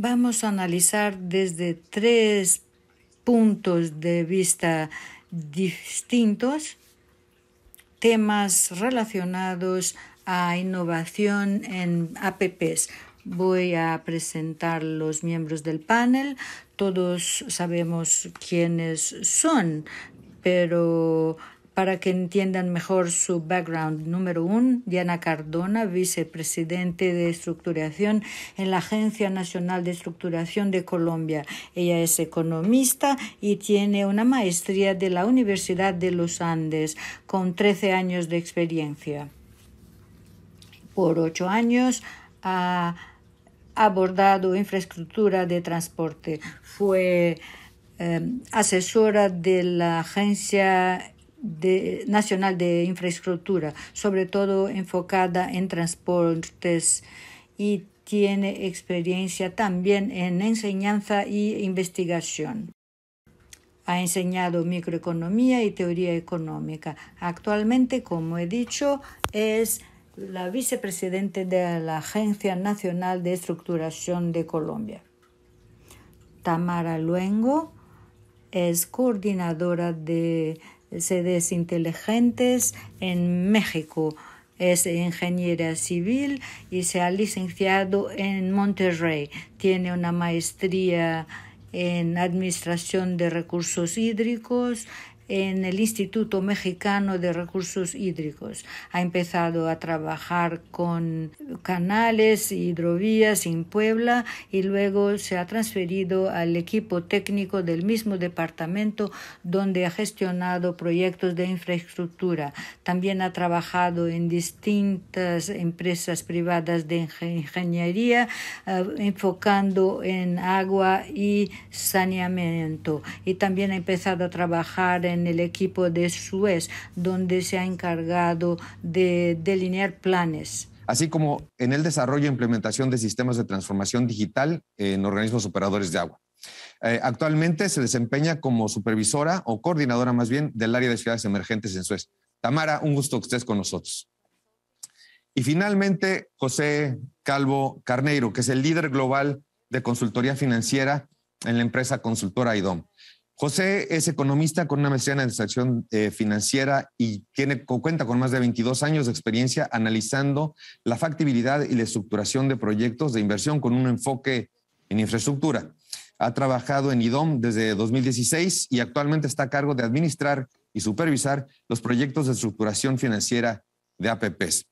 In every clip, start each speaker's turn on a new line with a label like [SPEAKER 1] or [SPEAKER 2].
[SPEAKER 1] Vamos a analizar desde tres puntos de vista distintos temas relacionados a innovación en APPs. Voy a presentar los miembros del panel. Todos sabemos quiénes son, pero para que entiendan mejor su background, número uno, Diana Cardona, vicepresidente de estructuración en la Agencia Nacional de Estructuración de Colombia. Ella es economista y tiene una maestría de la Universidad de los Andes, con 13 años de experiencia. Por ocho años ha abordado infraestructura de transporte. Fue eh, asesora de la Agencia de, Nacional de Infraestructura, sobre todo enfocada en transportes y tiene experiencia también en enseñanza y investigación. Ha enseñado microeconomía y teoría económica. Actualmente, como he dicho, es la vicepresidente de la Agencia Nacional de Estructuración de Colombia. Tamara Luengo es coordinadora de eh, sedes inteligentes en México. Es ingeniera civil y se ha licenciado en Monterrey. Tiene una maestría en Administración de Recursos Hídricos en el Instituto Mexicano de Recursos Hídricos. Ha empezado a trabajar con canales, hidrovías en Puebla y luego se ha transferido al equipo técnico del mismo departamento donde ha gestionado proyectos de infraestructura. También ha trabajado en distintas empresas privadas de ingeniería eh, enfocando en agua y saneamiento y también ha empezado a trabajar en en el equipo de Suez, donde se ha encargado de delinear planes
[SPEAKER 2] así como en el desarrollo e implementación de sistemas de transformación digital en organismos operadores de agua. Eh, actualmente se desempeña como supervisora o coordinadora más bien del área de ciudades emergentes en Suez. Tamara, un gusto que estés con nosotros. Y finalmente, José Calvo Carneiro, que es el líder global de consultoría financiera en la empresa consultora IDOM. José es economista con una maestría en administración eh, financiera y cuenta con más de 22 años de experiencia analizando la factibilidad y la estructuración de proyectos de inversión con un enfoque en infraestructura. Ha trabajado en IDOM desde 2016 y actualmente está a cargo de administrar y supervisar los proyectos de estructuración financiera de APPs.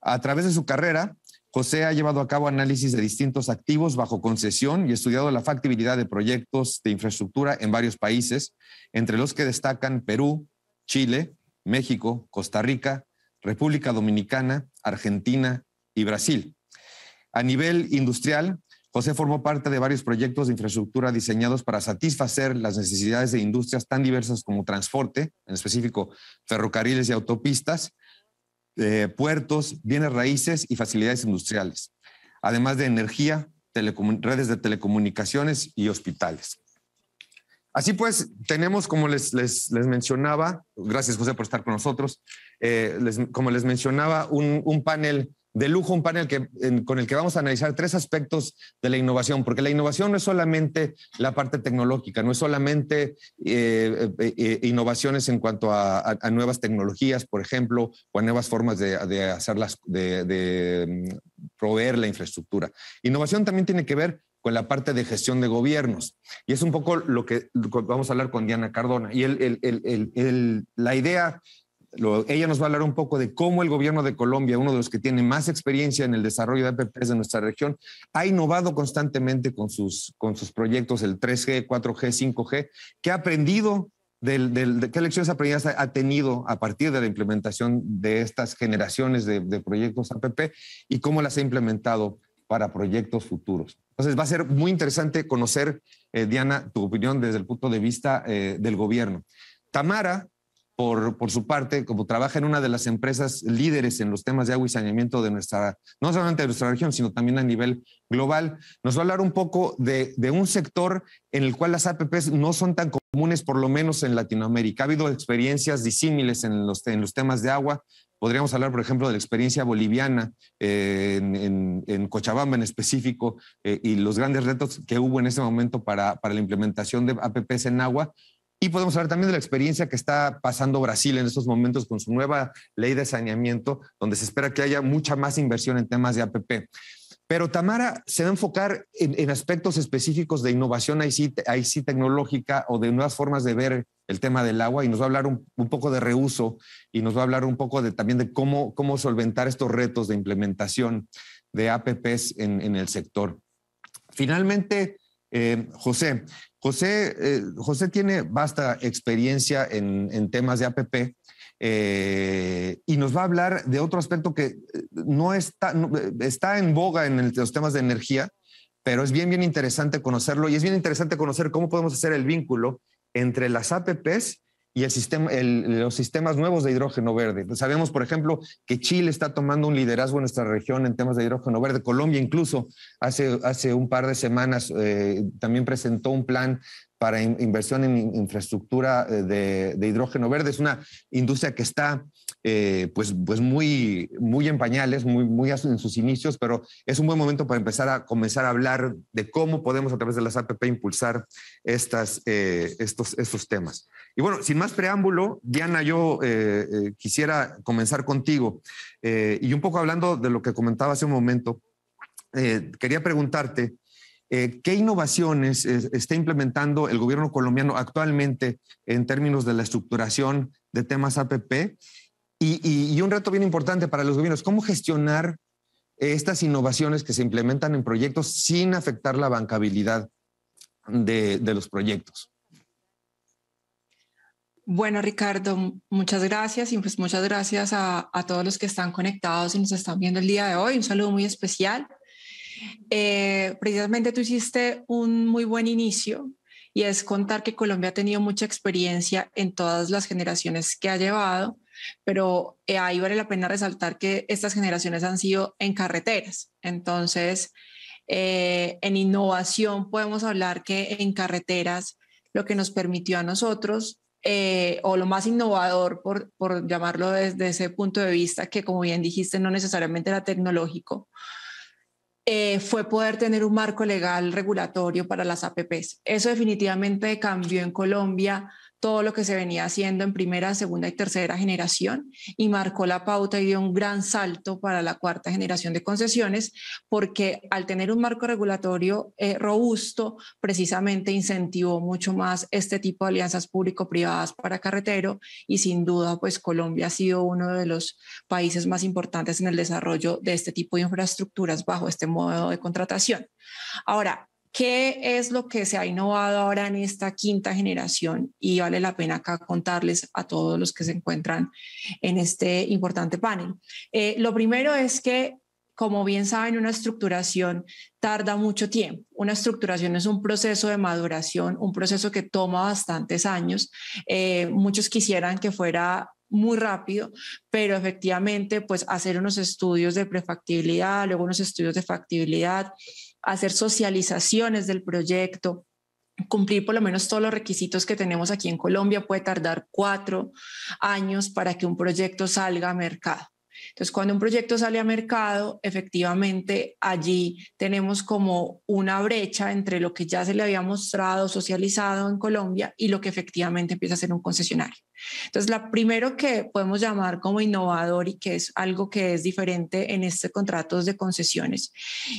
[SPEAKER 2] A través de su carrera, José ha llevado a cabo análisis de distintos activos bajo concesión y estudiado la factibilidad de proyectos de infraestructura en varios países, entre los que destacan Perú, Chile, México, Costa Rica, República Dominicana, Argentina y Brasil. A nivel industrial, José formó parte de varios proyectos de infraestructura diseñados para satisfacer las necesidades de industrias tan diversas como transporte, en específico ferrocarriles y autopistas, eh, puertos, bienes raíces y facilidades industriales, además de energía, redes de telecomunicaciones y hospitales. Así pues, tenemos, como les, les, les mencionaba, gracias José por estar con nosotros, eh, como les mencionaba, un, un panel de lujo un panel que, con el que vamos a analizar tres aspectos de la innovación, porque la innovación no es solamente la parte tecnológica, no es solamente eh, eh, eh, innovaciones en cuanto a, nuevas tecnologías, por ejemplo, o a nuevas formas de, hacerlas, de, mm, proveer la infraestructura. Innovación también tiene que ver con la parte de gestión de gobiernos. Y es un poco lo que vamos a hablar con Diana Cardona. Y la idea ella nos va a hablar un poco de cómo el gobierno de Colombia, uno de los que tiene más experiencia en el desarrollo de APPs de nuestra región, ha innovado constantemente con sus, con sus proyectos, el 3G, 4G, 5G, que ha aprendido de qué lecciones aprendidas ha, tenido a partir de la implementación de estas generaciones de, proyectos APP y cómo las ha implementado para proyectos futuros. Entonces va a ser muy interesante conocer, eh, Diana, tu opinión desde el punto de vista eh, del gobierno. Tamara por, su parte, como trabaja en una de las empresas líderes en los temas de agua y saneamiento de nuestra, no solamente de nuestra región, sino también a nivel global, nos va a hablar un poco de, un sector en el cual las APPs no son tan comunes, por lo menos en Latinoamérica. Ha habido experiencias disímiles en los, temas de agua, Podríamos hablar, por ejemplo, de la experiencia boliviana eh, en, Cochabamba en específico eh, y los grandes retos que hubo en ese momento para la implementación de APPs en agua, y podemos hablar también de la experiencia que está pasando Brasil en estos momentos con su nueva ley de saneamiento, donde se espera que haya mucha más inversión en temas de APP. Pero Tamara se va a enfocar en, aspectos específicos de innovación ahí tecnológica o de nuevas formas de ver el tema del agua y nos va a hablar un, poco de reuso y nos va a hablar un poco de, también de cómo, cómo solventar estos retos de implementación de APPs en el sector. Finalmente, eh, José, eh, José, tiene vasta experiencia en, temas de APP eh, y nos va a hablar de otro aspecto que no está, está en boga en los temas de energía, pero es bien, bien interesante conocerlo y es bien interesante conocer cómo podemos hacer el vínculo entre las APPs y el sistema, los sistemas nuevos de hidrógeno verde. Sabemos, por ejemplo, que Chile está tomando un liderazgo en nuestra región en temas de hidrógeno verde. Colombia incluso hace, hace un par de semanas eh, también presentó un plan para inversión en infraestructura eh, de, hidrógeno verde. Es una industria que está eh, pues, pues muy, muy en pañales, muy, muy en sus inicios, pero es un buen momento para empezar a comenzar a hablar de cómo podemos a través de las APP impulsar estas, eh, estos, estos temas. Y bueno, sin más preámbulo, Diana, yo eh, quisiera comenzar contigo y un poco hablando de lo que comentaba hace un momento, quería preguntarte... ¿Qué innovaciones está implementando el gobierno colombiano actualmente en términos de la estructuración de temas APP? Y, un reto bien importante para los gobiernos, ¿cómo gestionar eh, estas innovaciones que se implementan en proyectos sin afectar la bancabilidad de, los proyectos?
[SPEAKER 3] Bueno, Ricardo, muchas gracias y pues muchas gracias a, todos los que están conectados y nos están viendo el día de hoy. Un saludo muy especial. Eh, precisamente tú hiciste un muy buen inicio y es contar que Colombia ha tenido mucha experiencia en todas las generaciones que ha llevado pero eh, ahí vale la pena resaltar que estas generaciones han sido en carreteras. Entonces, eh, en innovación podemos hablar que en carreteras lo que nos permitió a nosotros, eh, o lo más innovador, por, llamarlo desde ese punto de vista, que como bien dijiste, no necesariamente era tecnológico, fue poder tener un marco legal regulatorio para las APPs. Eso definitivamente cambió en Colombia todo lo que se venía haciendo en primera, segunda y tercera generación y marcó la pauta y dio un gran salto para la cuarta generación de concesiones porque al tener un marco regulatorio eh, robusto, precisamente incentivó mucho más este tipo de alianzas público-privadas para carretero y sin duda pues Colombia ha sido uno de los países más importantes en el desarrollo de este tipo de infraestructuras bajo este modo de contratación. Ahora, ¿Qué es lo que se ha innovado ahora en esta quinta generación? Y vale la pena acá contarles a todos los que se encuentran en este importante panel. Eh, lo primero es que, como bien saben, una estructuración tarda mucho tiempo. Una estructuración es un proceso de maduración, un proceso que toma bastantes años. Eh, muchos quisieran que fuera muy rápido, pero efectivamente, pues hacer unos estudios de prefactibilidad, luego unos estudios de factibilidad, hacer socializaciones del proyecto, cumplir por lo menos todos los requisitos que tenemos aquí en Colombia puede tardar cuatro años para que un proyecto salga a mercado. Entonces, cuando un proyecto sale a mercado, efectivamente allí tenemos como una brecha entre lo que ya se le había mostrado, socializado en Colombia y lo que efectivamente empieza a ser un concesionario. Entonces, la primero que podemos llamar como innovador y que es algo que es diferente en este contratos de concesiones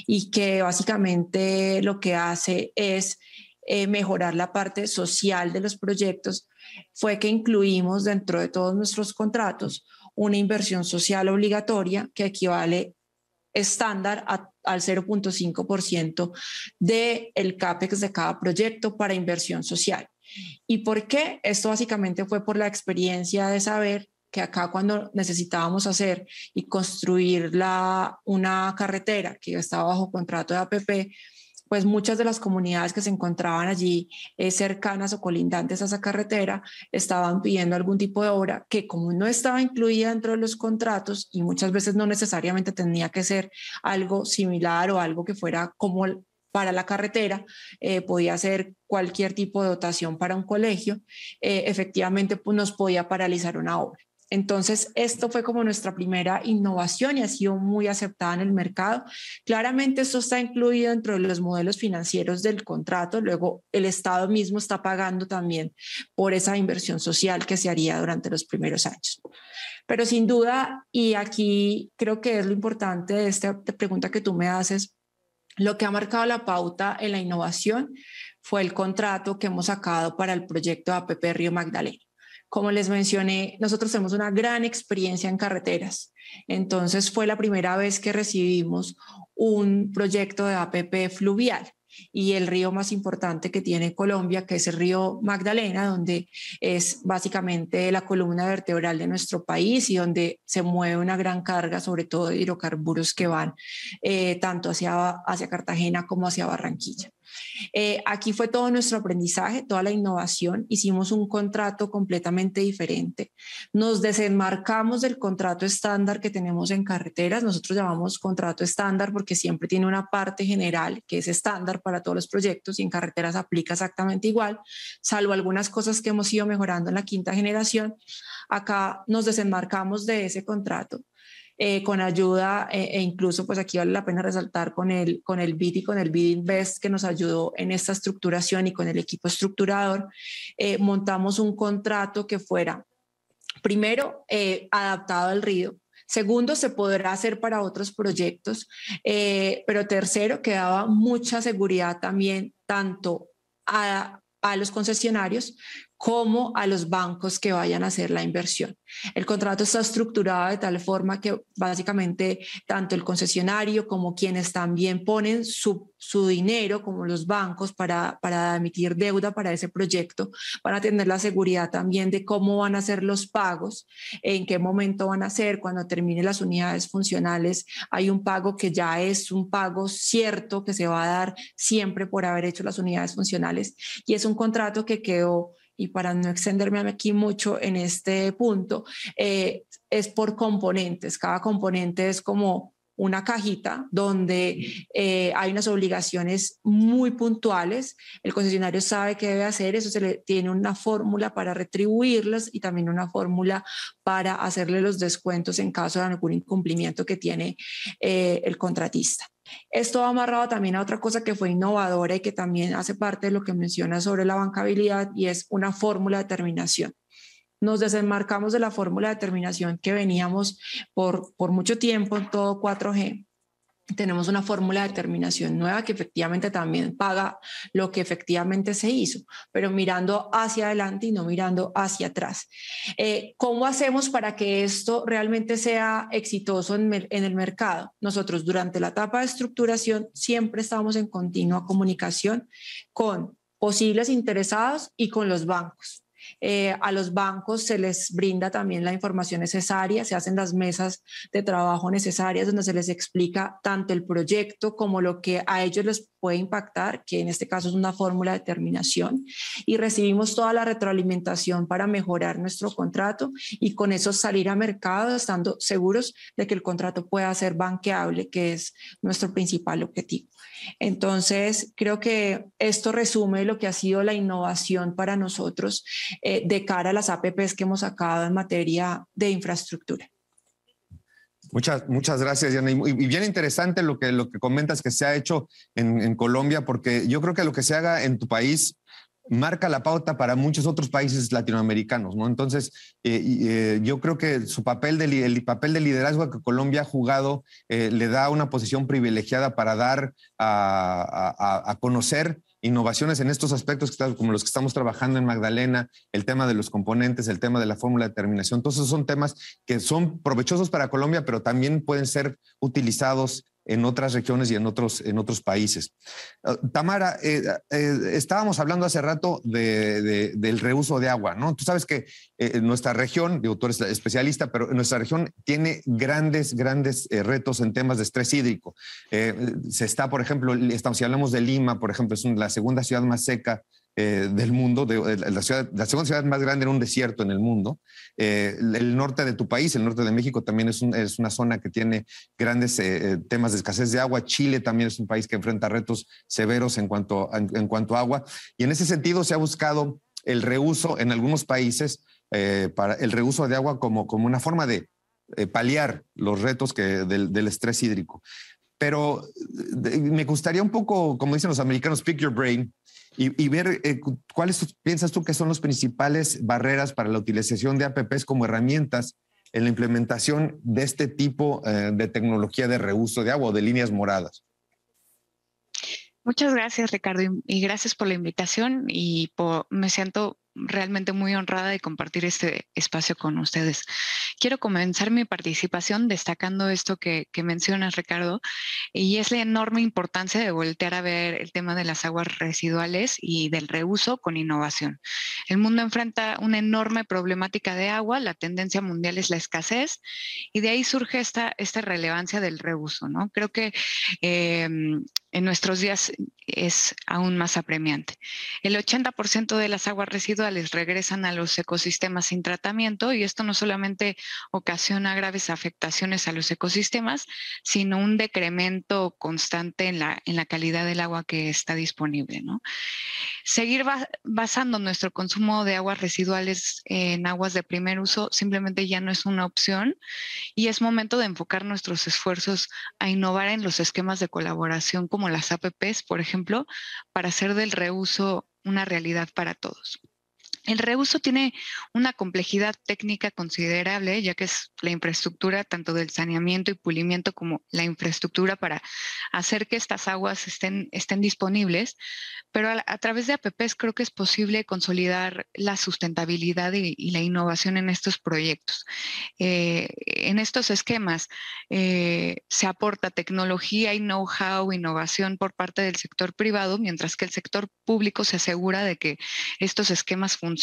[SPEAKER 3] y que básicamente lo que hace es eh, mejorar la parte social de los proyectos fue que incluimos dentro de todos nuestros contratos una inversión social obligatoria que equivale estándar al 0.5% del CAPEX de cada proyecto para inversión social. ¿Y por qué? Esto básicamente fue por la experiencia de saber que acá cuando necesitábamos hacer y construir la, una carretera que estaba bajo contrato de APP, pues muchas de las comunidades que se encontraban allí eh, cercanas o colindantes a esa carretera estaban pidiendo algún tipo de obra que como no estaba incluida dentro de los contratos y muchas veces no necesariamente tenía que ser algo similar o algo que fuera como para la carretera, eh, podía ser cualquier tipo de dotación para un colegio, eh, efectivamente pues, nos podía paralizar una obra. Entonces, esto fue como nuestra primera innovación y ha sido muy aceptada en el mercado. Claramente, esto está incluido dentro de los modelos financieros del contrato. Luego, el Estado mismo está pagando también por esa inversión social que se haría durante los primeros años. Pero sin duda, y aquí creo que es lo importante de esta pregunta que tú me haces, lo que ha marcado la pauta en la innovación fue el contrato que hemos sacado para el proyecto APP Río Magdalena. Como les mencioné, nosotros tenemos una gran experiencia en carreteras. Entonces fue la primera vez que recibimos un proyecto de APP fluvial y el río más importante que tiene Colombia, que es el río Magdalena, donde es básicamente la columna vertebral de nuestro país y donde se mueve una gran carga, sobre todo de hidrocarburos que van eh, tanto hacia, hacia Cartagena como hacia Barranquilla. Eh, aquí fue todo nuestro aprendizaje, toda la innovación. Hicimos un contrato completamente diferente. Nos desenmarcamos del contrato estándar que tenemos en carreteras. Nosotros llamamos contrato estándar porque siempre tiene una parte general que es estándar para todos los proyectos y en carreteras aplica exactamente igual, salvo algunas cosas que hemos ido mejorando en la quinta generación. Acá nos desenmarcamos de ese contrato eh, con ayuda eh, e incluso pues aquí vale la pena resaltar con el, con el BID y con el BID Invest que nos ayudó en esta estructuración y con el equipo estructurador, eh, montamos un contrato que fuera primero adaptado al río, Segundo, se podrá hacer para otros proyectos. pero tercero, que daba mucha seguridad también tanto a, a los concesionarios como a los bancos que vayan a hacer la inversión. El contrato está estructurado de tal forma que básicamente tanto el concesionario como quienes también ponen su, dinero, como los bancos, para, para emitir deuda para ese proyecto, van a tener la seguridad también de cómo van a ser los pagos, en qué momento van a ser, cuando terminen las unidades funcionales, hay un pago que ya es un pago cierto que se va a dar siempre por haber hecho las unidades funcionales y es un contrato que quedó y para no extenderme aquí mucho en este punto, eh, es por componentes. Cada componente es como una cajita donde eh, hay unas obligaciones muy puntuales. El concesionario sabe qué debe hacer, eso se le tiene una fórmula para retribuirlas y también una fórmula para hacerle los descuentos en caso de algún incumplimiento que tiene eh, el contratista. Esto ha amarrado también a otra cosa que fue innovadora y que también hace parte de lo que menciona sobre la bancabilidad y es una fórmula de terminación nos desenmarcamos de la fórmula de terminación que veníamos por, por mucho tiempo en todo 4G tenemos una fórmula de terminación nueva que efectivamente también paga lo que efectivamente se hizo, pero mirando hacia adelante y no mirando hacia atrás. Eh, ¿Cómo hacemos para que esto realmente sea exitoso en, en, el mercado? Nosotros durante la etapa de estructuración siempre estamos en continua comunicación con posibles interesados y con los bancos. Eh, a los bancos se les brinda también la información necesaria, se hacen las mesas de trabajo necesarias donde se les explica tanto el proyecto como lo que a ellos les puede impactar, que en este caso es una fórmula de terminación, y recibimos toda la retroalimentación para mejorar nuestro contrato y con eso salir a mercado estando seguros de que el contrato pueda ser banqueable, que es nuestro principal objetivo. Entonces, creo que esto resume lo que ha sido la innovación para nosotros eh, de cara a las APPs que hemos sacado en materia de infraestructura.
[SPEAKER 2] Muchas, muchas gracias, Diana. Y, bien interesante lo que, lo que comentas que se ha hecho en Colombia, porque yo creo que lo que se haga en tu país marca la pauta para muchos otros países latinoamericanos, ¿no? Entonces, eh, eh, yo creo que su papel de, el papel de liderazgo que Colombia ha jugado eh, le da una posición privilegiada para dar a, conocer innovaciones en estos aspectos como los que estamos trabajando en Magdalena, el tema de los componentes, el tema de la fórmula de terminación. Entonces, esos son temas que son provechosos para Colombia, pero también pueden ser utilizados en otras regiones y en otros, en otros países. Ah, Tamara, eh, eh, estábamos hablando hace rato del reuso de agua, ¿no? Tú sabes que eh, nuestra región, digo, tú eres especialista, pero nuestra región tiene grandes, grandes retos en temas de estrés hídrico. se está, por ejemplo, estamos, si hablamos de Lima, por ejemplo, es la segunda ciudad más seca eh, del mundo, de, la, ciudad, la, segunda ciudad más grande en un desierto en el mundo. Eh, el norte de tu país, el norte de México, también es, una zona que tiene grandes eh, temas de escasez de agua. Chile también es un país que enfrenta retos severos en cuanto, en, cuanto a agua. Y en ese sentido se ha buscado el reuso en algunos países, para el reuso de agua como, como una forma de paliar los retos que, del, estrés hídrico. Pero me gustaría un poco, como dicen los americanos, pick your brain, y, ver eh, cuáles piensas tú que son las principales barreras para la utilización de APPs como herramientas en la implementación de este tipo eh, de tecnología de reuso de agua o de líneas moradas.
[SPEAKER 4] Muchas gracias, Ricardo, y gracias por la invitación y me siento realmente muy honrada de compartir este espacio con ustedes. Quiero comenzar mi participación destacando esto que, que, mencionas, Ricardo, y es la enorme importancia de voltear a ver el tema de las aguas residuales y del reuso con innovación. El mundo enfrenta una enorme problemática de agua, la tendencia mundial es la escasez, y de ahí surge esta, esta relevancia del reuso. ¿no? Creo que eh, en nuestros días es aún más apremiante. El 80% de las aguas residuales regresan a los ecosistemas sin tratamiento y esto no solamente ocasiona graves afectaciones a los ecosistemas, sino un decremento constante en la, en la calidad del agua que está disponible. Seguir basando nuestro consumo de aguas residuales en aguas de primer uso simplemente ya no es una opción y es momento de enfocar nuestros esfuerzos a innovar en los esquemas de colaboración como las APPs, por ejemplo, para hacer del reuso una realidad para todos. El reuso tiene una complejidad técnica considerable, ya que es la infraestructura tanto del saneamiento y pulimiento como la infraestructura para hacer que estas aguas estén, estén disponibles, pero a, través de APPs creo que es posible consolidar la sustentabilidad y, la innovación en estos proyectos. Eh, en estos esquemas eh, se aporta tecnología y know-how, innovación por parte del sector privado, mientras que el sector público se asegura de que estos esquemas funcionen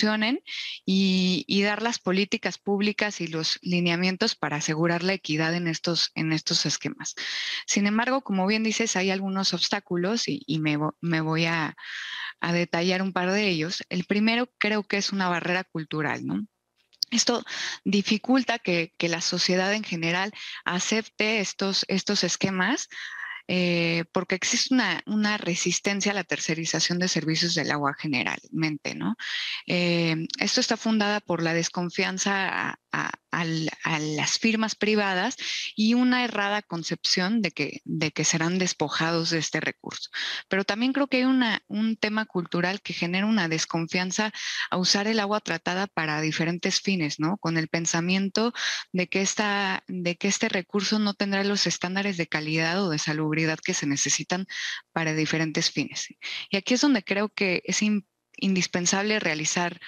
[SPEAKER 4] y, dar las políticas públicas y los lineamientos para asegurar la equidad en estos, en estos esquemas. Sin embargo, como bien dices, hay algunos obstáculos y, me, voy a, detallar un par de ellos. El primero creo que es una barrera cultural, Esto dificulta que, la sociedad en general acepte estos, estos esquemas eh, porque existe una, resistencia a la tercerización de servicios del agua generalmente, ¿no? Eh, esto está fundada por la desconfianza a, a las firmas privadas y una errada concepción de que, de que serán despojados de este recurso. Pero también creo que hay una, un tema cultural que genera una desconfianza a usar el agua tratada para diferentes fines, ¿no? Con el pensamiento de que, esta, de que este recurso no tendrá los estándares de calidad o de salubridad que se necesitan para diferentes fines. Y aquí es donde creo que es indispensable realizar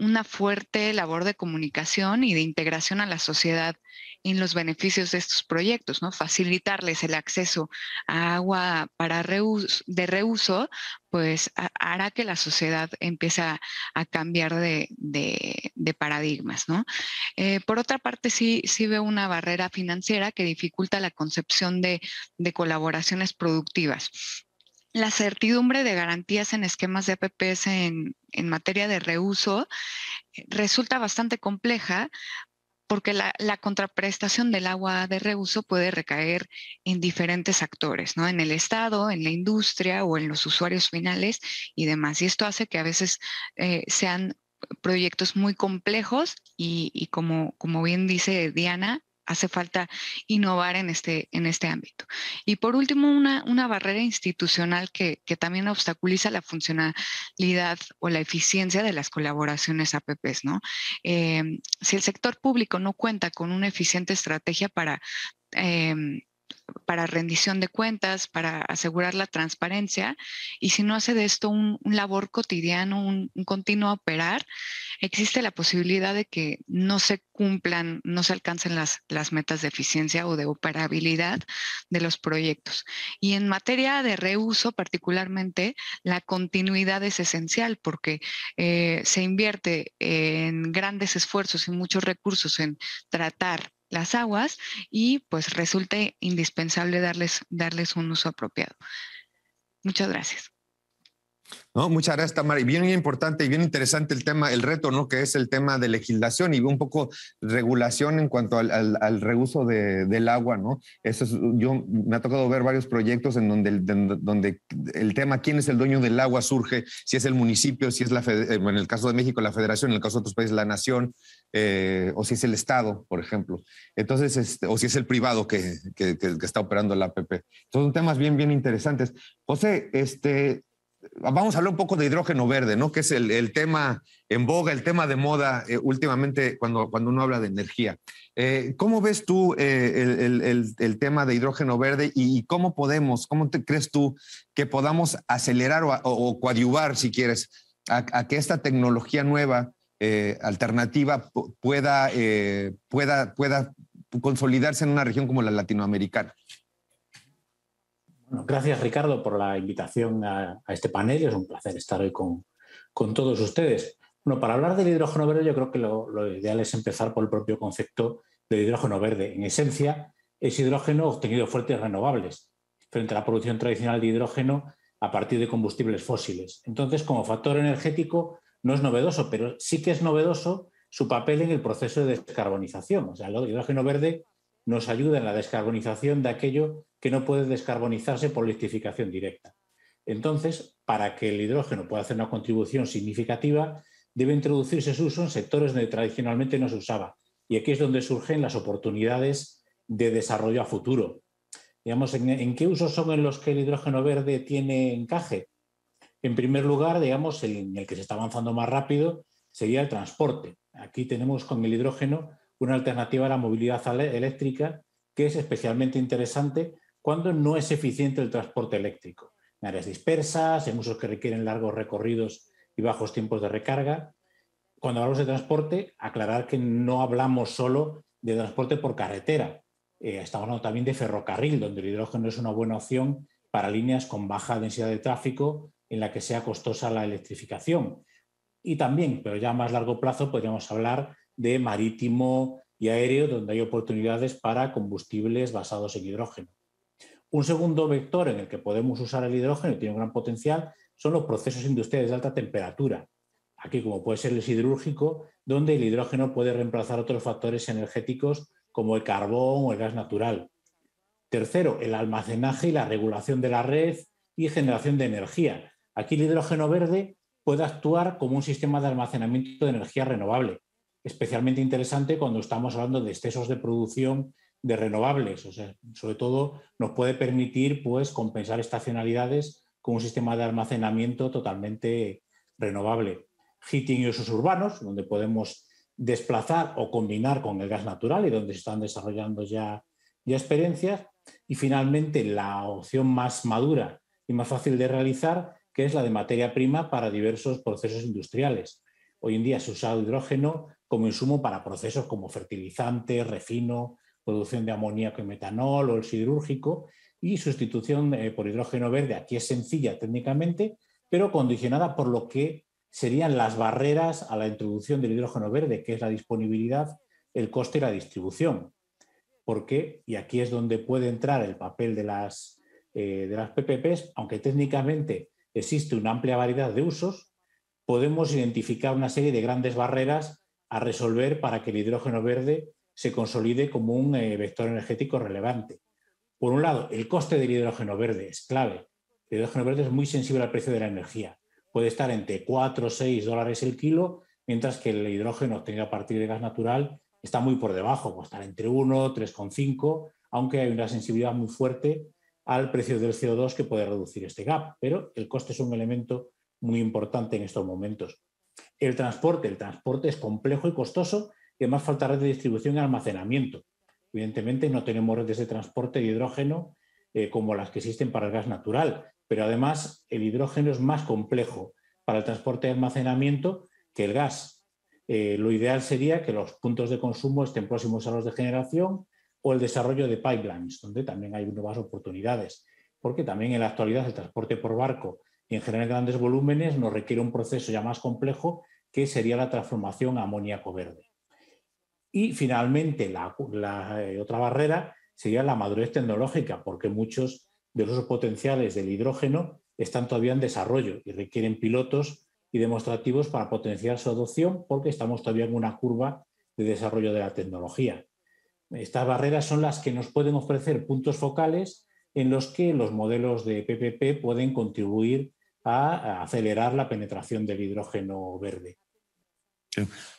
[SPEAKER 4] una fuerte labor de comunicación y de integración a la sociedad en los beneficios de estos proyectos, ¿no? Facilitarles el acceso a agua para de reuso, pues hará que la sociedad empiece a, cambiar de, paradigmas, eh, por otra parte, sí, sí veo una barrera financiera que dificulta la concepción de, de colaboraciones productivas la certidumbre de garantías en esquemas de APPs en, materia de reuso eh, resulta bastante compleja porque la, contraprestación del agua de reuso puede recaer en diferentes actores, ¿no? En el Estado, en la industria o en los usuarios finales y demás. Y esto hace que a veces eh, sean proyectos muy complejos y, y como, como bien dice Diana, hace falta innovar en este, en este ámbito. Y por último, una, barrera institucional que, también obstaculiza la funcionalidad o la eficiencia de las colaboraciones APPs. ¿no? Eh, si el sector público no cuenta con una eficiente estrategia para em, para rendición de cuentas, para asegurar la transparencia. Y si no hace de esto un, labor cotidiano, un, continuo operar, existe la posibilidad de que no se cumplan, no se alcancen las, metas de eficiencia o de operabilidad de los proyectos. Y en materia de reuso, particularmente, la continuidad es esencial porque eh, se invierte en grandes esfuerzos y muchos recursos en tratar las aguas y pues resulte indispensable darles, darles un uso apropiado. Muchas gracias.
[SPEAKER 2] No, muchas gracias, Tamara. Y bien importante y bien interesante el tema, el reto, ¿no? Que es el tema de legislación y un poco regulación en cuanto al, reuso del agua, ¿no? Eso yo me ha tocado ver varios proyectos en donde, el, donde el tema quién es el dueño del agua surge, si es el municipio, si es la, eh, en el caso de México, la federación, en el caso de otros países, la nación, eh, o si es el Estado, por ejemplo. Entonces, este, o si es el privado que, está operando la APP. son temas bien, bien interesantes. José, este, vamos a hablar un poco de hidrógeno verde, ¿no? Que es el, tema en boga, el tema de moda eh, últimamente cuando, cuando uno habla de energía. Eh, ¿Cómo ves tú eh, el, tema de hidrógeno verde y, cómo podemos, cómo te crees tú que podamos acelerar o, coadyuvar, si quieres, a, a, que esta tecnología nueva, alternativa, pueda, pueda, pueda consolidarse en una región como la latinoamericana?
[SPEAKER 5] gracias Ricardo por la invitación a, este panel. Es un placer estar hoy con, todos ustedes. Bueno, para hablar del hidrógeno verde yo creo que lo, ideal es empezar por el propio concepto del hidrógeno verde. En esencia, es hidrógeno obtenido fuertes renovables frente a la producción tradicional de hidrógeno a partir de combustibles fósiles. Entonces, como factor energético, no es novedoso, pero sí que es novedoso su papel en el proceso de descarbonización. O sea, el hidrógeno verde nos ayuda en la descarbonización de aquello que no puede descarbonizarse por electrificación directa. Entonces, para que el hidrógeno pueda hacer una contribución significativa, debe introducirse su uso en sectores donde tradicionalmente no se usaba. Y aquí es donde surgen las oportunidades de desarrollo a futuro. Digamos, ¿en, qué usos son en los que el hidrógeno verde tiene encaje? En primer lugar, digamos, en el que se está avanzando más rápido sería el transporte. Aquí tenemos con el hidrógeno una alternativa a la movilidad eléctrica que es especialmente interesante cuando no es eficiente el transporte eléctrico, en áreas dispersas, en usos que requieren largos recorridos y bajos tiempos de recarga. Cuando hablamos de transporte, aclarar que no hablamos solo de transporte por carretera, eh, estamos hablando también de ferrocarril, donde el hidrógeno es una buena opción para líneas con baja densidad de tráfico en la que sea costosa la electrificación. Y también, pero ya a más largo plazo, podríamos hablar de marítimo y aéreo, donde hay oportunidades para combustibles basados en hidrógeno. Un segundo vector en el que podemos usar el hidrógeno y tiene un gran potencial son los procesos industriales de alta temperatura. Aquí, como puede ser el siderúrgico, donde el hidrógeno puede reemplazar otros factores energéticos como el carbón o el gas natural. Tercero, el almacenaje y la regulación de la red y generación de energía. Aquí el hidrógeno verde puede actuar como un sistema de almacenamiento de energía renovable, especialmente interesante cuando estamos hablando de excesos de producción de renovables, o sea, sobre todo nos puede permitir pues, compensar estacionalidades con un sistema de almacenamiento totalmente renovable. Heating y usos urbanos, donde podemos desplazar o combinar con el gas natural y donde se están desarrollando ya, ya experiencias. Y finalmente, la opción más madura y más fácil de realizar, que es la de materia prima para diversos procesos industriales. Hoy en día se usa hidrógeno como insumo para procesos como fertilizante, refino, producción de amoníaco y metanol o el siderúrgico, y sustitución eh, por hidrógeno verde. Aquí es sencilla técnicamente, pero condicionada por lo que serían las barreras a la introducción del hidrógeno verde, que es la disponibilidad, el coste y la distribución. Porque, y aquí es donde puede entrar el papel de las, eh, de las PPPs, aunque técnicamente existe una amplia variedad de usos, podemos identificar una serie de grandes barreras a resolver para que el hidrógeno verde se consolide como un eh, vector energético relevante. Por un lado, el coste del hidrógeno verde es clave. El hidrógeno verde es muy sensible al precio de la energía. Puede estar entre 4 o 6 dólares el kilo, mientras que el hidrógeno obtenido a partir de gas natural está muy por debajo, puede estar entre 1, 3,5, aunque hay una sensibilidad muy fuerte al precio del CO2 que puede reducir este gap. Pero el coste es un elemento muy importante en estos momentos. El transporte, el transporte es complejo y costoso y además falta red de distribución y almacenamiento. Evidentemente no tenemos redes de transporte de hidrógeno eh, como las que existen para el gas natural, pero además el hidrógeno es más complejo para el transporte y almacenamiento que el gas. Eh, lo ideal sería que los puntos de consumo estén próximos a los de generación o el desarrollo de pipelines, donde también hay nuevas oportunidades, porque también en la actualidad el transporte por barco y en general grandes volúmenes nos requiere un proceso ya más complejo que sería la transformación a amoníaco verde. Y finalmente, la, eh, otra barrera sería la madurez tecnológica, porque muchos de los potenciales del hidrógeno están todavía en desarrollo y requieren pilotos y demostrativos para potenciar su adopción, porque estamos todavía en una curva de desarrollo de la tecnología. Estas barreras son las que nos pueden ofrecer puntos focales en los que los modelos de PPP pueden contribuir a acelerar la penetración del hidrógeno verde.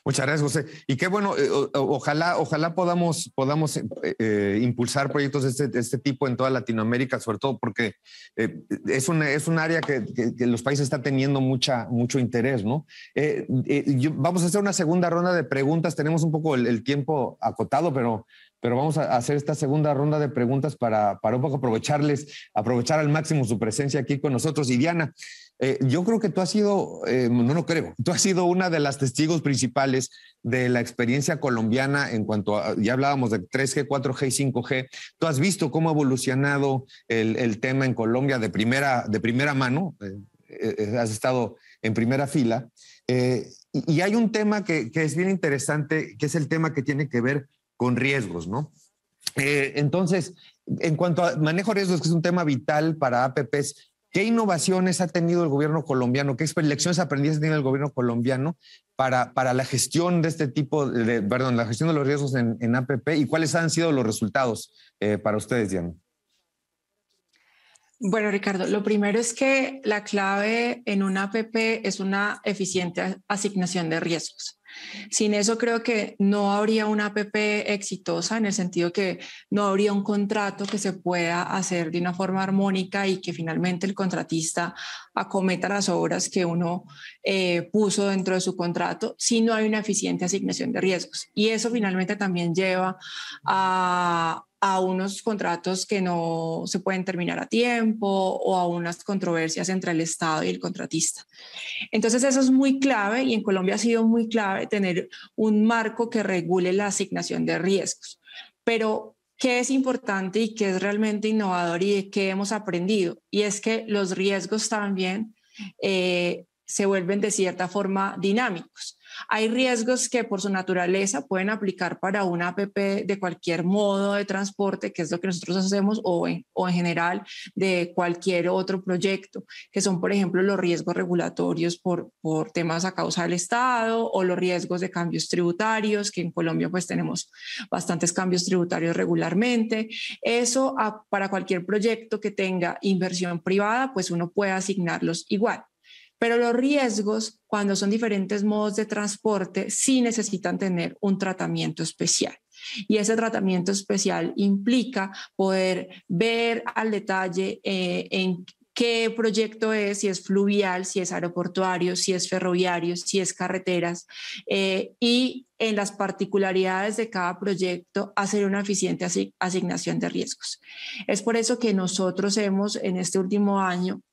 [SPEAKER 2] Muchas gracias, José. Y qué bueno, eh, ojalá, ojalá podamos, podamos eh, eh, impulsar proyectos este, de este, tipo en toda Latinoamérica, sobre todo porque es, es un área que, los países están teniendo mucha, mucho interés, ¿no? vamos a hacer una segunda ronda de preguntas. Tenemos un poco el, tiempo acotado, pero, pero vamos a hacer esta segunda ronda de preguntas para, para un poco aprovecharles, aprovechar al máximo su presencia aquí con nosotros. Y Diana, eh, yo creo que tú has sido, eh, no lo creo, tú has sido una de las testigos principales de la experiencia colombiana en cuanto a, ya hablábamos de 3G, 4G y 5G, tú has visto cómo ha evolucionado el, tema en Colombia de primera, de primera mano, eh, eh, has estado en primera fila. Y, hay un tema que, que, es bien interesante, que es el tema que tiene que ver con riesgos, ¿no? entonces, en cuanto a manejo de riesgos, que es un tema vital para APPs, ¿Qué innovaciones ha tenido el gobierno colombiano? ¿Qué lecciones aprendidas ha el gobierno colombiano para, para la gestión de este tipo, de, la gestión de los riesgos en, APP y cuáles han sido los resultados eh, para ustedes, Diana?
[SPEAKER 3] Bueno, Ricardo, lo primero es que la clave en un APP es una eficiente asignación de riesgos. Sin eso creo que no habría una APP exitosa en el sentido que no habría un contrato que se pueda hacer de una forma armónica y que finalmente el contratista acometa las obras que uno eh, puso dentro de su contrato si no hay una eficiente asignación de riesgos. Y eso finalmente también lleva a, a unos contratos que no se pueden terminar a tiempo o a unas controversias entre el Estado y el contratista. Entonces eso es muy clave y en Colombia ha sido muy clave tener un marco que regule la asignación de riesgos. Pero ¿qué es importante y qué es realmente innovador y qué hemos aprendido? Y es que los riesgos también eh, se vuelven de cierta forma dinámicos. Hay riesgos que por su naturaleza pueden aplicar para una APP de cualquier modo de transporte, que es lo que nosotros hacemos, o en, o en general de cualquier otro proyecto, que son, por ejemplo, los riesgos regulatorios por, temas a causa del Estado o los riesgos de cambios tributarios, que en Colombia pues tenemos bastantes cambios tributarios regularmente. Eso para cualquier proyecto que tenga inversión privada, pues uno puede asignarlos igual. Pero los riesgos, cuando son diferentes modos de transporte, sí necesitan tener un tratamiento especial. Y ese tratamiento especial implica poder ver al detalle eh, en qué proyecto es, si es fluvial, si es aeroportuario, si es ferroviario, si es carreteras, eh, y en las particularidades de cada proyecto hacer una eficiente asignación de riesgos. Es por eso que nosotros hemos en este último año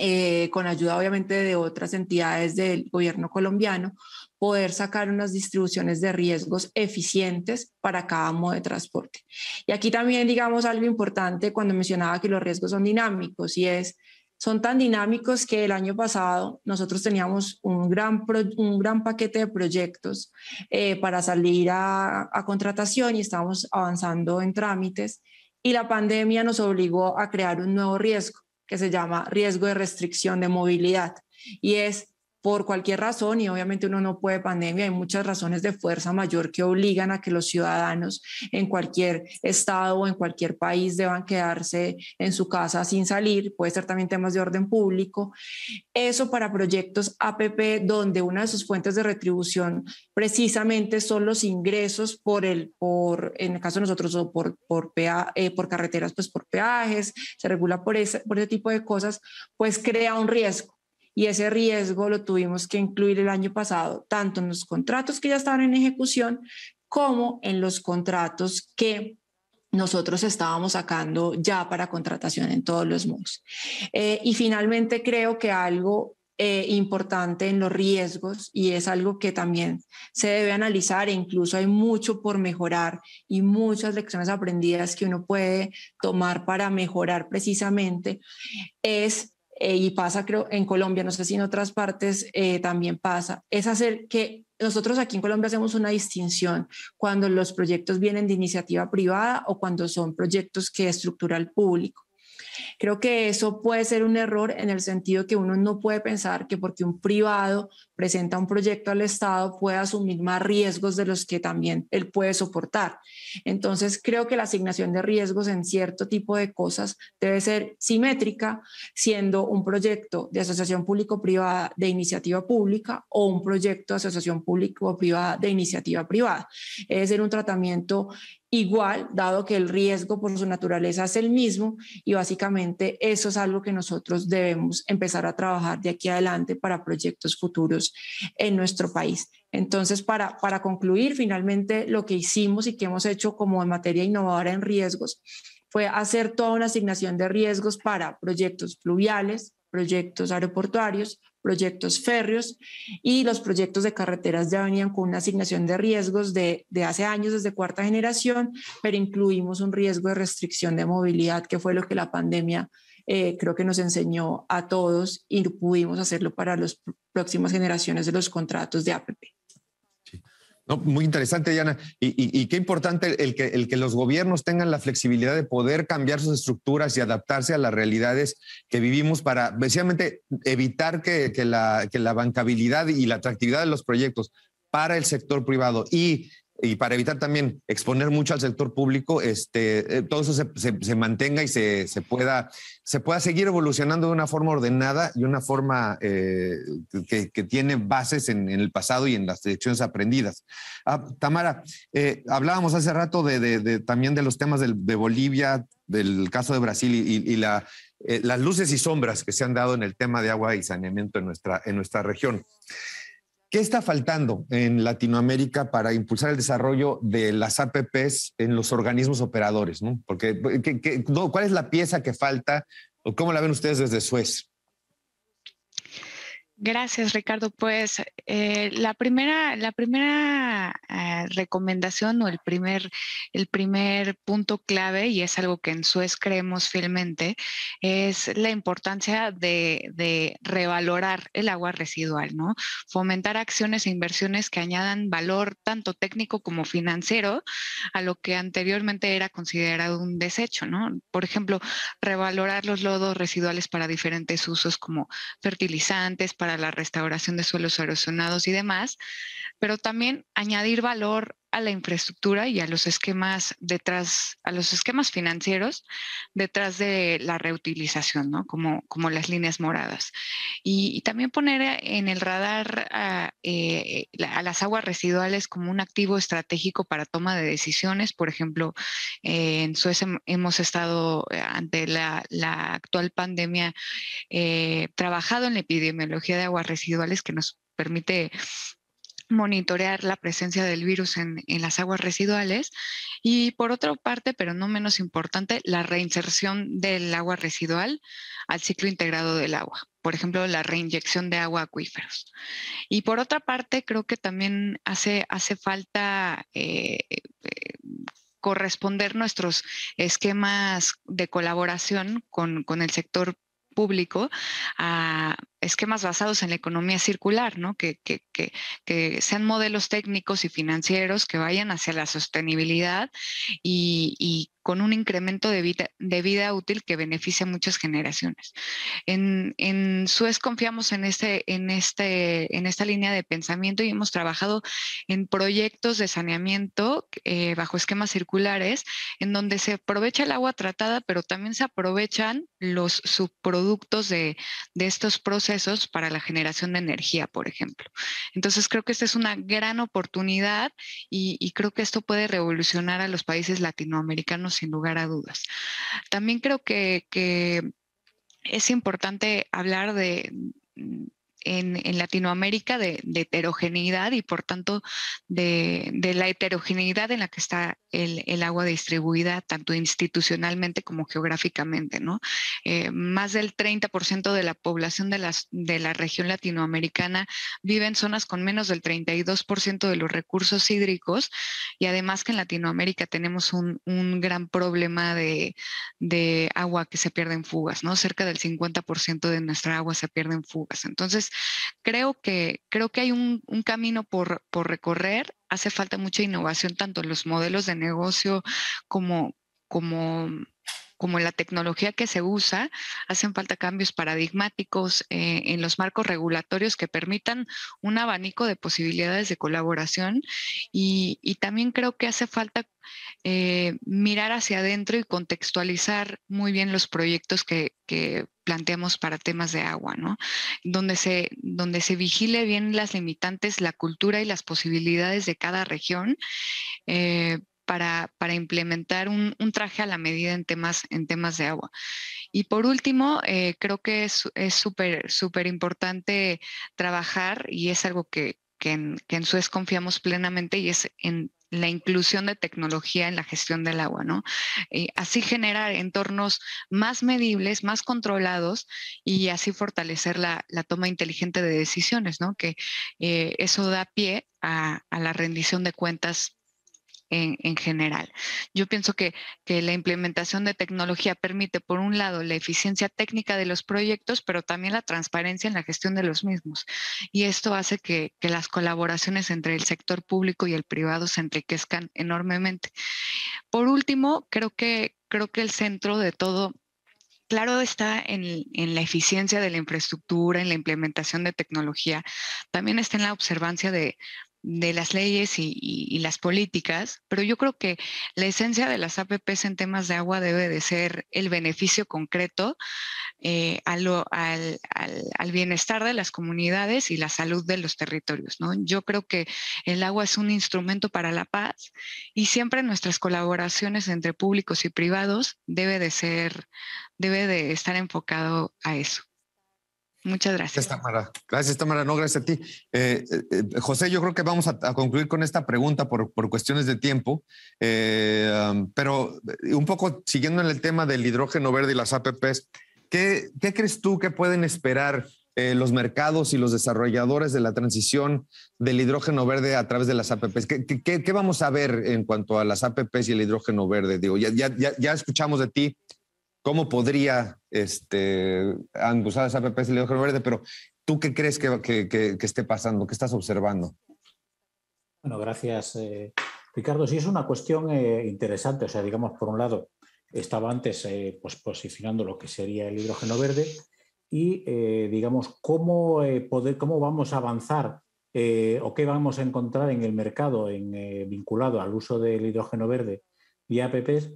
[SPEAKER 3] eh, con ayuda obviamente de otras entidades del gobierno colombiano, poder sacar unas distribuciones de riesgos eficientes para cada modo de transporte. Y aquí también, digamos, algo importante cuando mencionaba que los riesgos son dinámicos y es, son tan dinámicos que el año pasado nosotros teníamos un gran, un gran paquete de proyectos eh, para salir a, a contratación y estábamos avanzando en trámites y la pandemia nos obligó a crear un nuevo riesgo que se llama riesgo de restricción de movilidad y es por cualquier razón, y obviamente uno no puede pandemia, hay muchas razones de fuerza mayor que obligan a que los ciudadanos en cualquier estado o en cualquier país deban quedarse en su casa sin salir, puede ser también temas de orden público. Eso para proyectos APP, donde una de sus fuentes de retribución precisamente son los ingresos por el, por, en el caso de nosotros, por, por, eh, por carreteras, pues por peajes, se regula por ese, por ese tipo de cosas, pues crea un riesgo y ese riesgo lo tuvimos que incluir el año pasado, tanto en los contratos que ya estaban en ejecución como en los contratos que nosotros estábamos sacando ya para contratación en todos los MOOCs. Eh, y finalmente creo que algo eh, importante en los riesgos y es algo que también se debe analizar e incluso hay mucho por mejorar y muchas lecciones aprendidas que uno puede tomar para mejorar precisamente es eh, y pasa creo en Colombia, no sé si en otras partes eh, también pasa, es hacer que nosotros aquí en Colombia hacemos una distinción cuando los proyectos vienen de iniciativa privada o cuando son proyectos que estructura el público. Creo que eso puede ser un error en el sentido que uno no puede pensar que porque un privado presenta un proyecto al Estado puede asumir más riesgos de los que también él puede soportar. Entonces, creo que la asignación de riesgos en cierto tipo de cosas debe ser simétrica, siendo un proyecto de asociación público-privada de iniciativa pública o un proyecto de asociación público-privada de iniciativa privada. Es ser un tratamiento igual, dado que el riesgo por su naturaleza es el mismo y básicamente eso es algo que nosotros debemos empezar a trabajar de aquí adelante para proyectos futuros en nuestro país. Entonces, para, para concluir, finalmente lo que hicimos y que hemos hecho como en materia innovadora en riesgos fue hacer toda una asignación de riesgos para proyectos fluviales, proyectos aeroportuarios, proyectos férreos y los proyectos de carreteras ya venían con una asignación de riesgos de, hace años desde cuarta generación, pero incluimos un riesgo de restricción de movilidad, que fue lo que la pandemia eh, creo que nos enseñó a todos y pudimos hacerlo para las próximas generaciones de los contratos de APP.
[SPEAKER 2] No, muy interesante, Diana. Y, qué importante el que, los gobiernos tengan la flexibilidad de poder cambiar sus estructuras y adaptarse a las realidades que vivimos para precisamente evitar que, la, que la bancabilidad y la atractividad de los proyectos para el sector privado y y para evitar también exponer mucho al sector público, este, eh, todo eso se, mantenga y se, pueda, se pueda seguir evolucionando de una forma ordenada y una forma eh, que, tiene bases en, el pasado y en las lecciones aprendidas. Ah, Tamara, eh, hablábamos hace rato de, también de los temas de, Bolivia, del caso de Brasil y, la, las luces y sombras que se han dado en el tema de agua y saneamiento en nuestra, en nuestra región. ¿Qué está faltando en Latinoamérica para impulsar el desarrollo de las APPs en los organismos operadores? Porque, ¿qué, cuál es la pieza que falta? o ¿Cómo la ven ustedes desde Suez?
[SPEAKER 4] Gracias, Ricardo. Pues eh, la primera, la primera ah, recomendación o el primer, el primer punto clave, y es algo que en Suez creemos fielmente, es la importancia de, de, revalorar el agua residual, ¿no? Fomentar acciones e inversiones que añadan valor tanto técnico como financiero a lo que anteriormente era considerado un desecho, ¿no? Por ejemplo, revalorar los lodos residuales para diferentes usos como fertilizantes, para la restauración de suelos erosionados y demás, pero también añadir valor a la infraestructura y a los esquemas detrás, a los esquemas financieros detrás de la reutilización, ¿no? Como, como las líneas moradas. Y, también poner en el radar eh, a, las aguas residuales como un activo estratégico para toma de decisiones. Por ejemplo, eh, en Suecia hemos estado eh, ante la, actual pandemia eh, trabajado en la epidemiología de aguas residuales que nos permite monitorear la presencia del virus en, las aguas residuales y por otra parte, pero no menos importante, la reinserción del agua residual al ciclo integrado del agua, por ejemplo, la reinyección de agua a acuíferos. Y por otra parte, creo que también hace, hace falta... Eh, eh, corresponder nuestros esquemas de colaboración con, con el sector público a, esquemas basados en la economía circular, ¿no? Que, que, que, que, sean modelos técnicos y financieros que vayan hacia la sostenibilidad y, y con un incremento de vida, de vida, útil que beneficie a muchas generaciones. En, en Suez confiamos en, este, en, este, en esta línea de pensamiento y hemos trabajado en proyectos de saneamiento eh, bajo esquemas circulares, en donde se aprovecha el agua tratada, pero también se aprovechan los subproductos de, de estos procesos para la generación de energía, por ejemplo. Entonces, creo que esta es una gran oportunidad y, creo que esto puede revolucionar a los países latinoamericanos sin lugar a dudas. También creo que, que es importante hablar de en, Latinoamérica de, heterogeneidad y por tanto de, la heterogeneidad en la que está el, agua distribuida tanto institucionalmente como geográficamente. ¿no? Eh, más del 30% de la población de, las, de la región latinoamericana vive en zonas con menos del 32% de los recursos hídricos y además que en Latinoamérica tenemos un, gran problema de, agua que se pierde en fugas, ¿no? Cerca del 50% de nuestra agua se pierde en fugas. Entonces, creo que, creo que hay un, camino por, recorrer. Hace falta mucha innovación, tanto en los modelos de negocio como, como como la tecnología que se usa, hacen falta cambios paradigmáticos eh, en los marcos regulatorios que permitan un abanico de posibilidades de colaboración y, también creo que hace falta eh, mirar hacia adentro y contextualizar muy bien los proyectos que, planteamos para temas de agua, Donde se, donde se vigile bien las limitantes, la cultura y las posibilidades de cada región. Eh, para, implementar un, traje a la medida en temas, en temas de agua. Y por último, eh, creo que es súper, súper importante trabajar y es algo que, en, SUEZ confiamos plenamente y es en la inclusión de tecnología en la gestión del agua, ¿no? Eh, así generar entornos más medibles, más controlados y así fortalecer la, toma inteligente de decisiones, ¿no? Que eh, eso da pie a, la rendición de cuentas en, general. Yo pienso que, la implementación de tecnología permite, por un lado, la eficiencia técnica de los proyectos, pero también la transparencia en la gestión de los mismos. Y esto hace que, las colaboraciones entre el sector público y el privado se enriquezcan enormemente. Por último, creo que, creo que el centro de todo claro está en, en, la eficiencia de la infraestructura, en la implementación de tecnología, también está en la observancia de, de las leyes y, las políticas, pero yo creo que la esencia de las APPs en temas de agua debe de ser el beneficio concreto eh, a lo, al, bienestar de las comunidades y la salud de los territorios. Yo creo que el agua es un instrumento para la paz y siempre nuestras colaboraciones entre públicos y privados debe de ser, debe de estar enfocado a eso.
[SPEAKER 2] Muchas gracias. Gracias, Tamara. Gracias, Tamara. No, gracias a ti. Eh, eh, José, yo creo que vamos a, concluir con esta pregunta por, por cuestiones de tiempo, eh, um, pero un poco siguiendo en el tema del hidrógeno verde y las APPs, ¿qué, qué crees tú que pueden esperar los mercados y los desarrolladores de la transición del hidrógeno verde a través de las APPs? ¿Qué, qué, qué vamos a ver en cuanto a las APPs y el hidrógeno verde? Digo, ya, ya, ya escuchamos de ti cómo podría este, usado esa APPs el hidrógeno verde, pero ¿tú qué crees que, esté pasando? ¿Qué estás observando?
[SPEAKER 5] Bueno, gracias, eh, Ricardo. Sí, es una cuestión eh, interesante. O sea, digamos, por un lado, estaba antes eh, pues, posicionando lo que sería el hidrógeno verde y, digamos, cómo, poder, cómo vamos a avanzar o qué vamos a encontrar en el mercado en, vinculado al uso del hidrógeno verde y APPs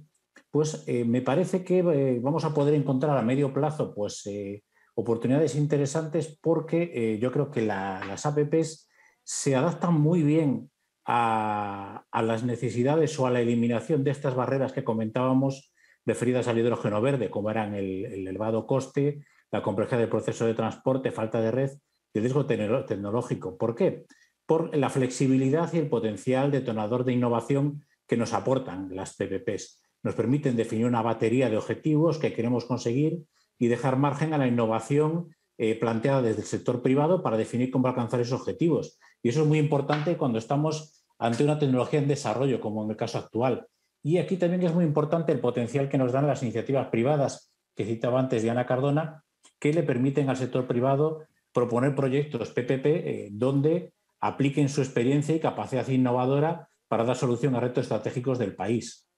[SPEAKER 5] pues eh, me parece que eh, vamos a poder encontrar a medio plazo pues, eh, oportunidades interesantes porque yo creo que las APPs se adaptan muy bien a, las necesidades o a la eliminación de estas barreras que comentábamos referidas al hidrógeno verde, como eran el, elevado coste, la complejidad del proceso de transporte, falta de red y el riesgo tecnológico. ¿Por qué? Por la flexibilidad y el potencial detonador de innovación que nos aportan las PPPs nos permiten definir una batería de objetivos que queremos conseguir y dejar margen a la innovación eh, planteada desde el sector privado para definir cómo alcanzar esos objetivos. Y eso es muy importante cuando estamos ante una tecnología en desarrollo, como en el caso actual. Y aquí también es muy importante el potencial que nos dan las iniciativas privadas, que citaba antes Diana Cardona, que le permiten al sector privado proponer proyectos PPP eh, donde apliquen su experiencia y capacidad innovadora para dar solución a retos estratégicos del país.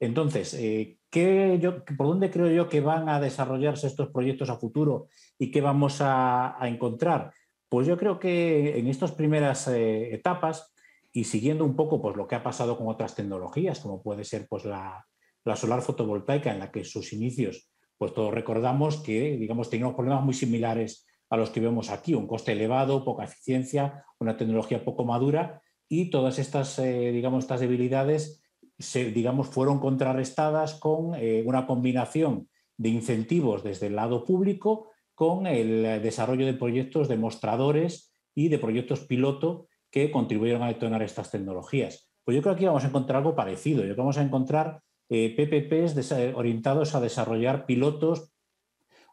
[SPEAKER 5] Entonces, eh, ¿por dónde creo yo que van a desarrollarse estos proyectos a futuro y qué vamos a, encontrar? Pues yo creo que en estas primeras eh, etapas y siguiendo un poco pues, lo que ha pasado con otras tecnologías, como puede ser pues, la, solar fotovoltaica, en la que sus inicios, pues todos recordamos que digamos, teníamos problemas muy similares a los que vemos aquí, un coste elevado, poca eficiencia, una tecnología poco madura y todas estas, eh, digamos, estas debilidades digamos, fueron contrarrestadas con eh, una combinación de incentivos desde el lado público con el desarrollo de proyectos demostradores y de proyectos piloto que contribuyeron a detonar estas tecnologías. Pues yo creo que aquí vamos a encontrar algo parecido. Yo creo que vamos a encontrar eh, PPPs orientados a desarrollar pilotos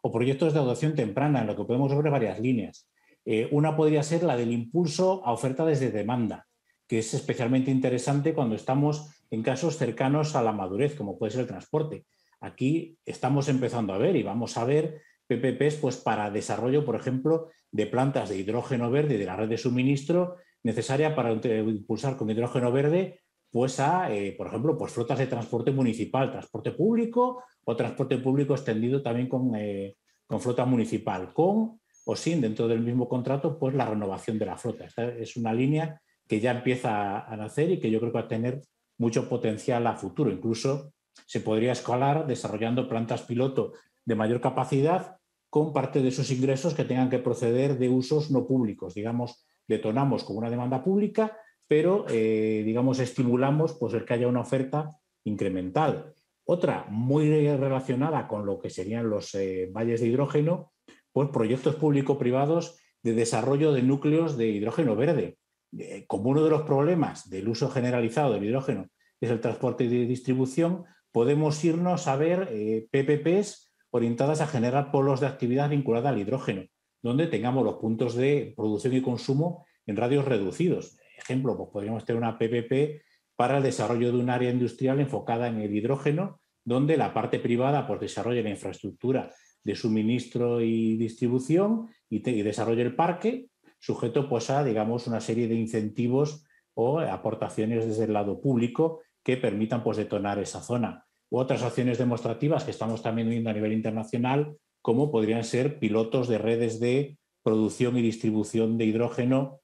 [SPEAKER 5] o proyectos de adopción temprana, en lo que podemos ver varias líneas. Eh, una podría ser la del impulso a oferta desde demanda, que es especialmente interesante cuando estamos en casos cercanos a la madurez, como puede ser el transporte. Aquí estamos empezando a ver y vamos a ver PPPs pues, para desarrollo, por ejemplo, de plantas de hidrógeno verde de la red de suministro necesaria para impulsar con hidrógeno verde pues a, eh, por ejemplo, pues flotas de transporte municipal, transporte público o transporte público extendido también con, eh, con flota municipal, con o sin dentro del mismo contrato, pues la renovación de la flota. Esta es una línea que ya empieza a nacer y que yo creo que va a tener mucho potencial a futuro. Incluso se podría escalar desarrollando plantas piloto de mayor capacidad con parte de esos ingresos que tengan que proceder de usos no públicos. Digamos, detonamos con una demanda pública, pero eh, digamos, estimulamos pues, el que haya una oferta incremental. Otra muy relacionada con lo que serían los eh, valles de hidrógeno, pues proyectos público-privados de desarrollo de núcleos de hidrógeno verde. Eh, como uno de los problemas del uso generalizado del hidrógeno es el transporte y distribución, podemos irnos a ver eh, PPPs orientadas a generar polos de actividad vinculada al hidrógeno, donde tengamos los puntos de producción y consumo en radios reducidos. Ejemplo, pues podríamos tener una PPP para el desarrollo de un área industrial enfocada en el hidrógeno, donde la parte privada por pues, desarrolla la infraestructura de suministro y distribución y, desarrolle y desarrolla el parque sujeto pues, a digamos, una serie de incentivos o aportaciones desde el lado público que permitan pues, detonar esa zona. U otras acciones demostrativas que estamos también viendo a nivel internacional, como podrían ser pilotos de redes de producción y distribución de hidrógeno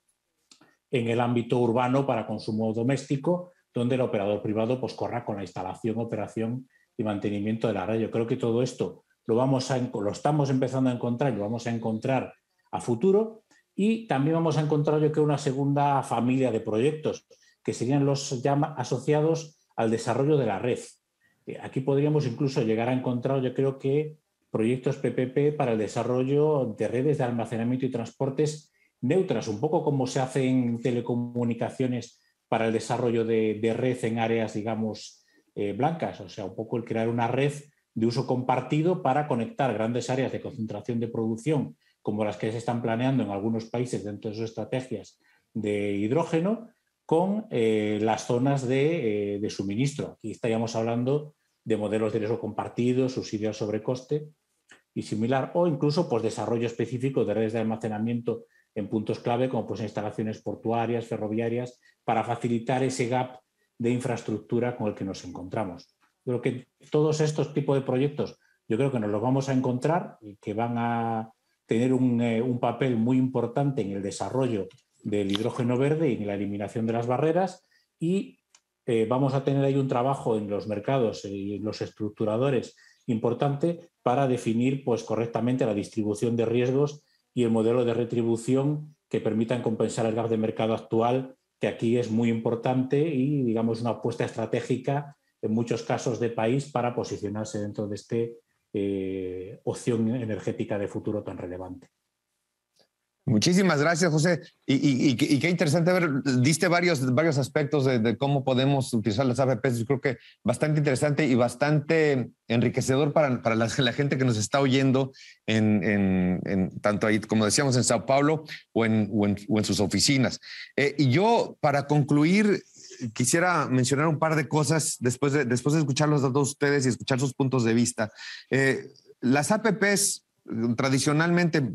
[SPEAKER 5] en el ámbito urbano para consumo doméstico, donde el operador privado pues, corra con la instalación, operación y mantenimiento de la red. Yo creo que todo esto lo, vamos a, lo estamos empezando a encontrar y lo vamos a encontrar a futuro y también vamos a encontrar, yo creo, una segunda familia de proyectos, que serían los ya asociados al desarrollo de la red. Eh, aquí podríamos incluso llegar a encontrar, yo creo que, proyectos PPP para el desarrollo de redes de almacenamiento y transportes neutras, un poco como se hace en telecomunicaciones para el desarrollo de, red en áreas, digamos, eh, blancas, o sea, un poco el crear una red de uso compartido para conectar grandes áreas de concentración de producción como las que se están planeando en algunos países dentro de sus estrategias de hidrógeno, con eh, las zonas eh, de, suministro. Aquí estaríamos hablando de modelos de riesgo compartido, subsidios sobre coste y similar, o incluso pues, desarrollo específico de redes de almacenamiento en puntos clave, como pues, instalaciones portuarias, ferroviarias, para facilitar ese gap de infraestructura con el que nos encontramos. Creo que todos estos tipos de proyectos, yo creo que nos los vamos a encontrar y que van a, tener eh, un, papel muy importante en el desarrollo del hidrógeno verde y en la eliminación de las barreras y eh, vamos a tener ahí un trabajo en los mercados y en los estructuradores importante para definir pues, correctamente la distribución de riesgos y el modelo de retribución que permitan compensar el gap de mercado actual, que aquí es muy importante y digamos una apuesta estratégica en muchos casos de país para posicionarse dentro de este eh, opción energética de futuro tan relevante.
[SPEAKER 2] Muchísimas gracias, José. Y, qué interesante ver, diste varios, varios aspectos de, cómo podemos utilizar las APPs. Yo creo que bastante interesante y bastante enriquecedor para, para la, gente que nos está oyendo, en, tanto ahí, como decíamos, en Sao Paulo o en, en, sus oficinas. Eh, y yo, para concluir, quisiera mencionar un par de cosas después de, después de escuchar los datos ustedes y escuchar sus puntos de vista. Eh, las APPs mm, tradicionalmente, eh,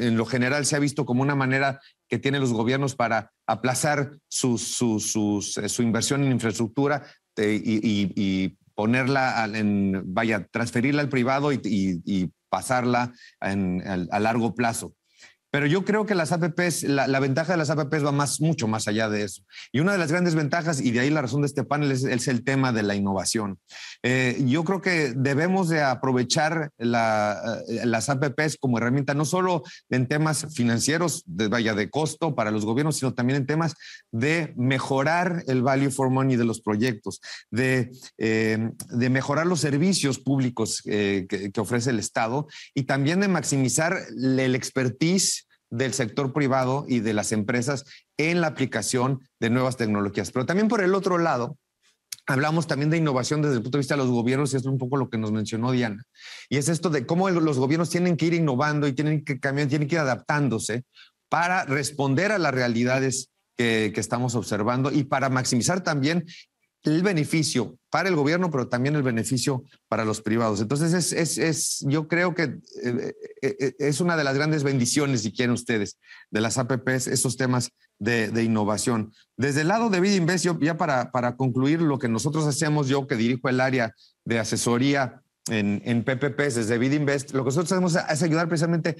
[SPEAKER 2] en lo general, se ha visto como una manera que tienen los gobiernos para aplazar su, eh, inversión en infraestructura y, ponerla en, vaya, transferirla al privado y, pasarla a largo plazo. Pero yo creo que las APPs, la, ventaja de las APPs va más, mucho más allá de eso. Y una de las grandes ventajas, y de ahí la razón de este panel, es, el tema de la innovación. Eh, yo creo que debemos de aprovechar eh, las APPs como herramienta, no solo en temas financieros, vaya, de costo para los gobiernos, sino también en temas de mejorar el value for money de los proyectos, de, em, mejorar los servicios públicos eh, que, que ofrece el Estado y también de maximizar el expertise del sector privado y de las empresas en la aplicación de nuevas tecnologías. Pero también por el otro lado, hablamos también de innovación desde el punto de vista de los gobiernos y es un poco lo que nos mencionó Diana. Y es esto de cómo los gobiernos tienen que ir innovando y tienen que cambiar, tienen que ir adaptándose para responder a las realidades que, que, estamos observando y para maximizar también el beneficio para el gobierno, pero también el beneficio para los privados. Entonces, es, es, yo creo que eh, eh, eh, es una de las grandes bendiciones, si quieren ustedes, de las APPs, esos temas de, innovación. Desde el lado de Vida Invest, ya para, para concluir lo que nosotros hacemos, yo que dirijo el área de asesoría en, en PPPs, desde BidInvest, lo que nosotros hacemos es ayudar precisamente,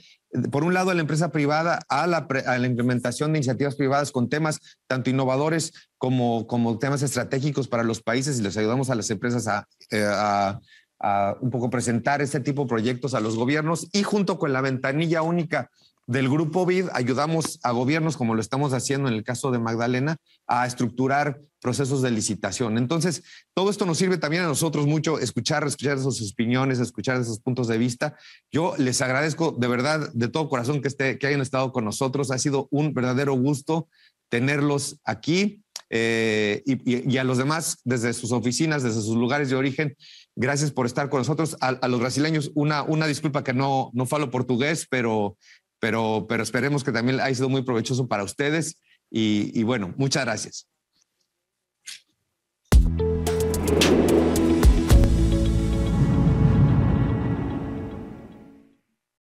[SPEAKER 2] por un lado, a la empresa privada a la, implementación de iniciativas privadas con temas tanto innovadores como, como temas estratégicos para los países y les ayudamos a las empresas a, eh, a un poco presentar este tipo de proyectos a los gobiernos y junto con la ventanilla única del grupo BID ayudamos a gobiernos, como lo estamos haciendo en el caso de Magdalena, a estructurar procesos de licitación. Entonces, todo esto nos sirve también a nosotros mucho escuchar, escuchar sus opiniones, escuchar esos puntos de vista. Yo les agradezco de verdad, de todo corazón, que, esté, que hayan estado con nosotros. Ha sido un verdadero gusto tenerlos aquí. Eh, y, a los demás desde sus oficinas, desde sus lugares de origen, gracias por estar con nosotros. A, los brasileños, una, una disculpa que no, no falo portugués, pero, pero, pero esperemos que también haya sido muy provechoso para ustedes. y bueno, muchas gracias. Thank you.